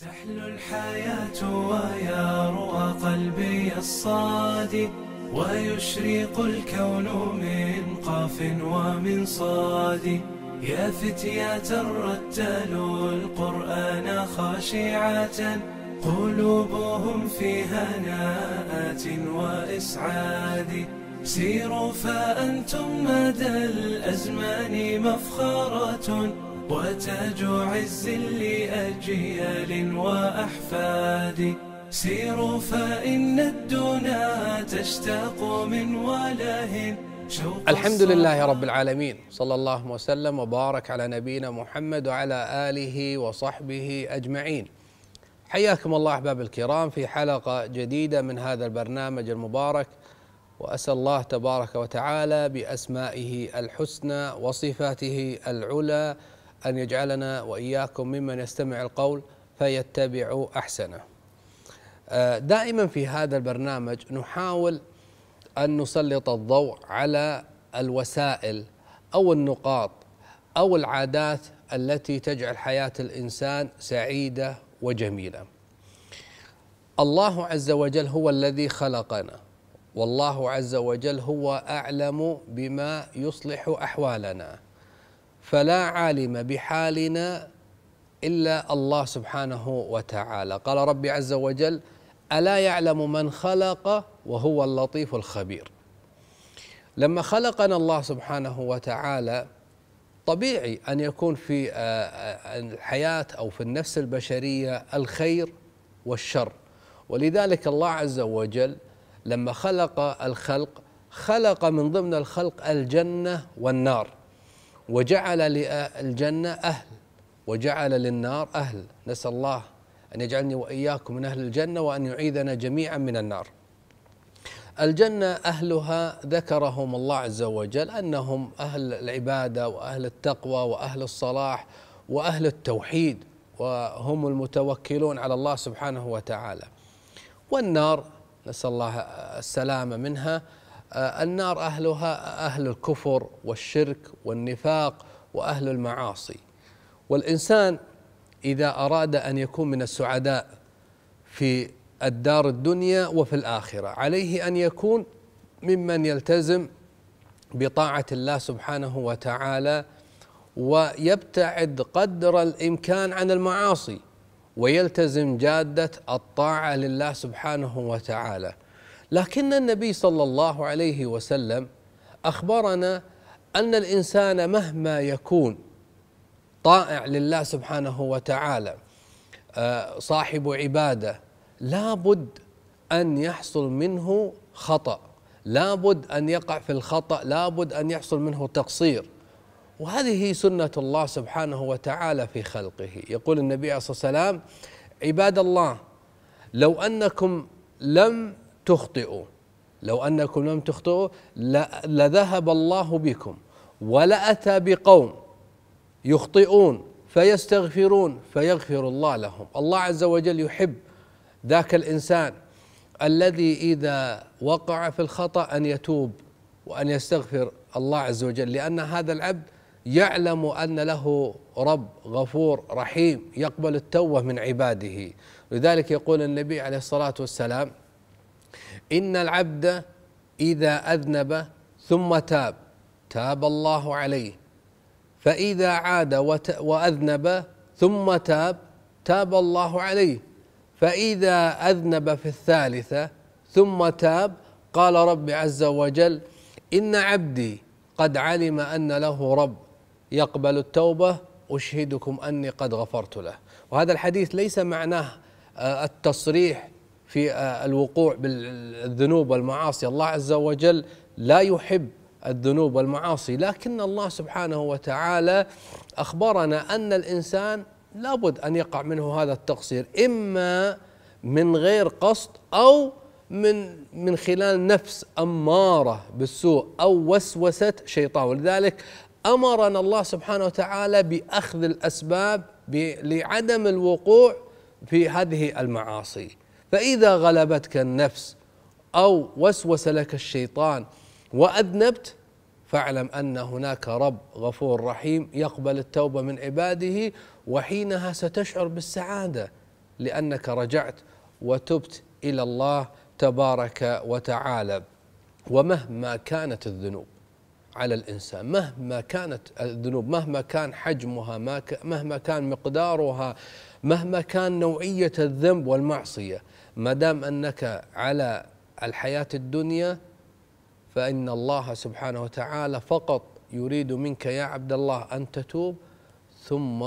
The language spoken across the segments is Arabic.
تحلو الحياة ويا روى قلبي الصادي ويشرق الكون من قاف ومن صاد يا فتية رتلوا القرآن خاشعة قلوبهم في هناءات وإسعاد سيروا فأنتم مدى الأزمان مفخرة وتاج عز لأجيال وأحفاد سيروا فإن الدنا تشتاق من وله الحمد لله رب العالمين صلى الله وسلم وبارك على نبينا محمد وعلى آله وصحبه أجمعين حياكم الله أحباب الكرام في حلقة جديدة من هذا البرنامج المبارك واسال الله تبارك وتعالى باسمائه الحسنى وصفاته العلى أن يجعلنا وإياكم ممن يستمع القول فيتبع أحسنه آه، دائما في هذا البرنامج نحاول أن نسلط الضوء على الوسائل أو النقاط أو العادات التي تجعل حياة الإنسان سعيدة وجميلة الله عز وجل هو الذي خلقنا والله عز وجل هو أعلم بما يصلح أحوالنا فلا عالم بحالنا الا الله سبحانه وتعالى قال ربي عز وجل الا يعلم من خلق وهو اللطيف الخبير لما خلقنا الله سبحانه وتعالى طبيعي ان يكون في آه، آه، الحياه او في النفس البشريه الخير والشر ولذلك الله عز وجل لما خلق الخلق خلق من ضمن الخلق الجنه والنار وجعل للجنة أهل وجعل للنار أهل نسأل الله أن يجعلني وإياكم من أهل الجنة وأن يعيذنا جميعا من النار الجنة أهلها ذكرهم الله عز وجل أنهم أهل العبادة وأهل التقوى وأهل الصلاح وأهل التوحيد وهم المتوكلون على الله سبحانه وتعالى والنار نسأل الله السلامة منها آه، النار اهلها اهل الكفر والشرك والنفاق واهل المعاصي والانسان اذا اراد ان يكون من السعداء في الدار الدنيا وفي الاخره عليه ان يكون ممن يلتزم بطاعه الله سبحانه وتعالى ويبتعد قدر الامكان عن المعاصي ويلتزم جاده الطاعه لله سبحانه وتعالى لكن النبي صلى الله عليه وسلم اخبرنا ان الانسان مهما يكون طائع لله سبحانه وتعالى آه، صاحب عباده لابد ان يحصل منه خطأ لابد ان يقع في الخطا لابد ان يحصل منه تقصير وهذه سنه الله سبحانه وتعالى في خلقه يقول النبي عليه الصلاه والسلام عباد الله لو انكم لم تخطئوا لو انكم لم تخطئوا لذهب الله بكم ولاتى بقوم يخطئون فيستغفرون فيغفر الله لهم الله عز وجل يحب ذاك الانسان الذي اذا وقع في الخطا ان يتوب وان يستغفر الله عز وجل لان هذا العبد يعلم ان له رب غفور رحيم يقبل التوبه من عباده لذلك يقول النبي عليه الصلاه والسلام إن العبد إذا أذنب ثم تاب تاب الله عليه فإذا عاد وأذنب ثم تاب تاب الله عليه فإذا أذنب في الثالثة ثم تاب قال رب عز وجل إن عبدي قد علم أن له رب يقبل التوبة أشهدكم أني قد غفرت له وهذا الحديث ليس معناه آه، التصريح في آه، الوقوع بالذنوب والمعاصي الله عز وجل لا يحب الذنوب والمعاصي لكن الله سبحانه وتعالى أخبرنا أن الإنسان لابد أن يقع منه هذا التقصير إما من غير قصد أو من من خلال نفس أمارة بالسوء أو وسوسة شيطان ولذلك أمرنا الله سبحانه وتعالى بأخذ الأسباب لعدم الوقوع في هذه المعاصي فإذا غلبتك النفس أو وسوس لك الشيطان وأذنبت فاعلم أن هناك رب غفور رحيم يقبل التوبة من عباده وحينها ستشعر بالسعادة لأنك رجعت وتبت إلى الله تبارك وتعالى ومهما كانت الذنوب على الانسان مهما كانت الذنوب مهما كان حجمها مهما كان مقدارها مهما كان نوعية الذنب والمعصية ما دام أنك على الحياة الدنيا فإن الله سبحانه وتعالى فقط يريد منك يا عبد الله أن تتوب ثم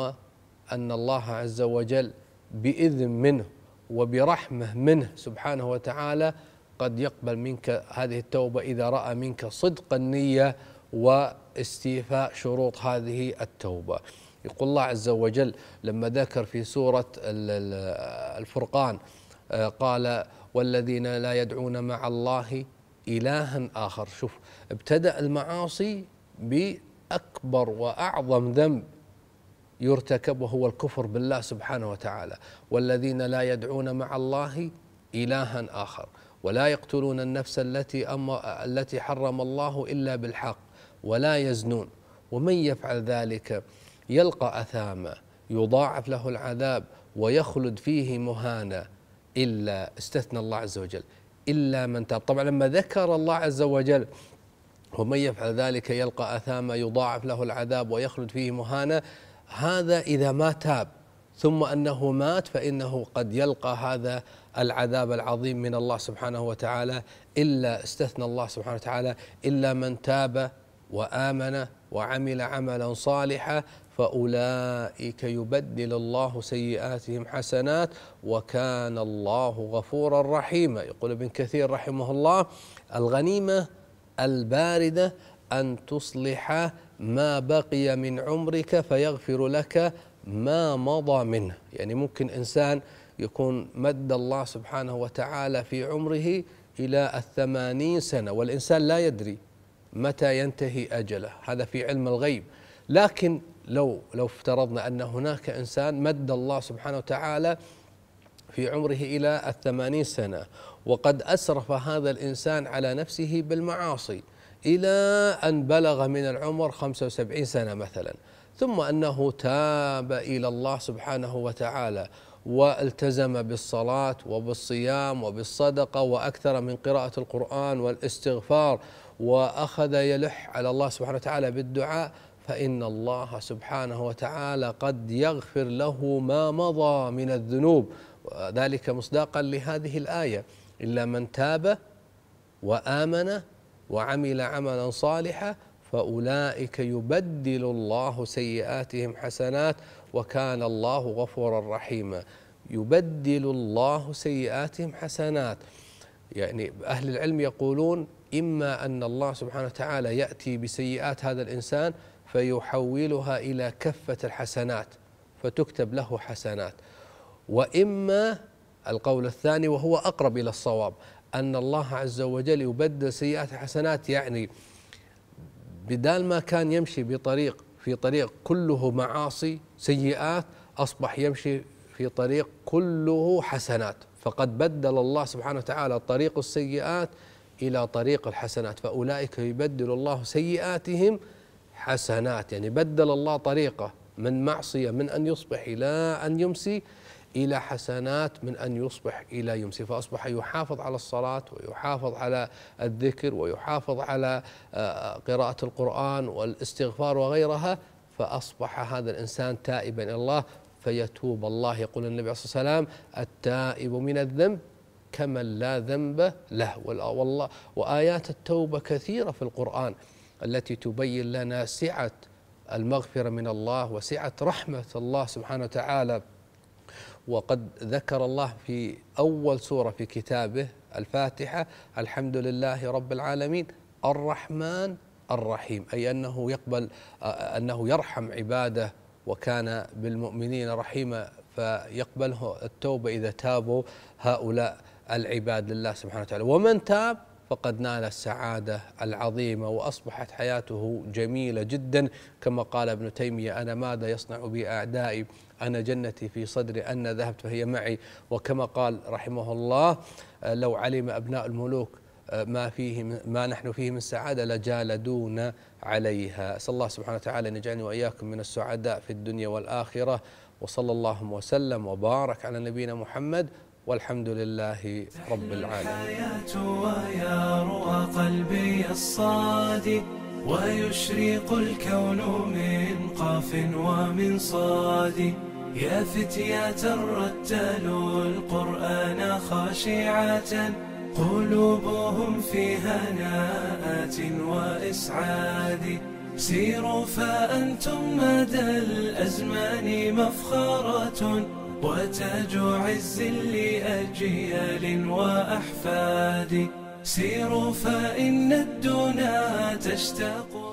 أن الله عز وجل بإذن منه وبرحمة منه سبحانه وتعالى قد يقبل منك هذه التوبة إذا رأى منك صدق النية واستيفاء شروط هذه التوبة يقول الله عز وجل لما ذكر في سورة الفرقان آه، قال والذين لا يدعون مع الله إلها آخر شوف ابتدأ المعاصي بأكبر وأعظم ذنب يرتكب وهو الكفر بالله سبحانه وتعالى والذين لا يدعون مع الله إلها آخر ولا يقتلون النفس التي أمر التي حرم الله إلا بالحق ولا يزنون ومن يفعل ذلك يلقى أثاما يضاعف له العذاب ويخلد فيه مهانا إلا استثنى الله عز وجل إلا من تاب طبعا لما ذكر الله عز وجل ومن يفعل ذلك يلقى أثاما يضاعف له العذاب ويخلد فيه مهانا هذا إذا ما تاب ثم أنه مات فإنه قد يلقى هذا العذاب العظيم من الله سبحانه وتعالى إلا استثنى الله سبحانه وتعالى إلا من تاب وآمن وعمل عملا صالحا فأولئك يبدل الله سيئاتهم حسنات وكان الله غفورا رحيما يقول ابن كثير رحمه الله الغنيمة الباردة أن تصلح ما بقي من عمرك فيغفر لك ما مضى منه يعني ممكن إنسان يكون مد الله سبحانه وتعالى في عمره إلى الثمانين سنة والإنسان لا يدري متى ينتهي أجله هذا في علم الغيب لكن لو لو افترضنا أن هناك إنسان مد الله سبحانه وتعالى في عمره إلى الثمانين سنة وقد أسرف هذا الإنسان على نفسه بالمعاصي إلى أن بلغ من العمر 75 سنة مثلا ثم أنه تاب إلى الله سبحانه وتعالى والتزم بالصلاة وبالصيام وبالصدقة وأكثر من قراءة القرآن والاستغفار واخذ يلح على الله سبحانه وتعالى بالدعاء فان الله سبحانه وتعالى قد يغفر له ما مضى من الذنوب ذلك مصداقا لهذه الايه الا من تاب وامن وعمل عملا صالحا فاولئك يبدل الله سيئاتهم حسنات وكان الله غفورا رحيما يبدل الله سيئاتهم حسنات يعني اهل العلم يقولون إما أن الله سبحانه وتعالى يأتي بسيئات هذا الإنسان فيحولها إلى كفة الحسنات فتكتب له حسنات وإما القول الثاني وهو أقرب إلى الصواب أن الله عز وجل يبدل سيئات حسنات يعني بدال ما كان يمشي بطريق في طريق كله معاصي سيئات أصبح يمشي في طريق كله حسنات فقد بدل الله سبحانه وتعالى طريق السيئات إلى طريق الحسنات فأولئك يبدل الله سيئاتهم حسنات يعني بدل الله طريقه من معصية من أن يصبح إلى أن يمسي إلى حسنات من أن يصبح إلى يمسي فأصبح يحافظ على الصلاة ويحافظ على الذكر ويحافظ على آه، قراءة القرآن والاستغفار وغيرها فأصبح هذا الإنسان تائبا إلى الله فيتوب الله يقول النبي عليه الصلاة والسلام التائب من الذنب كمن لا ذنب له والله وآيات التوبة كثيرة في القرآن التي تبين لنا سعة المغفرة من الله وسعة رحمة الله سبحانه وتعالى وقد ذكر الله في أول سورة في كتابه الفاتحة الحمد لله رب العالمين الرحمن الرحيم أي أنه يقبل أنه يرحم عباده وكان بالمؤمنين رحيما فيقبله التوبة إذا تابوا هؤلاء العباد لله سبحانه وتعالى ومن تاب فقد نال السعادة العظيمة وأصبحت حياته جميلة جدا كما قال ابن تيمية أنا ماذا يصنع بي أعدائي أنا جنتي في صدري أن ذهبت فهي معي وكما قال رحمه الله آه، لو علم أبناء الملوك آه، ما فيه ما نحن فيه من سعادة لجالدونا عليها أسأل الله سبحانه وتعالى أن يجعلني وإياكم من السعداء في الدنيا والآخرة وصلى الله وسلم وبارك على نبينا محمد والحمد لله رب العالمين الحياة ويا قلبي الصادق ويشرق الكون من قاف ومن صاد يا فتية رتل القرآن خاشعة قلوبهم في هناءات وإسعاد سيروا فأنتم مدى الأزمان مفخرة وتاج عز لأجيال وأحفاد سيروا فإن الدنا تشتاق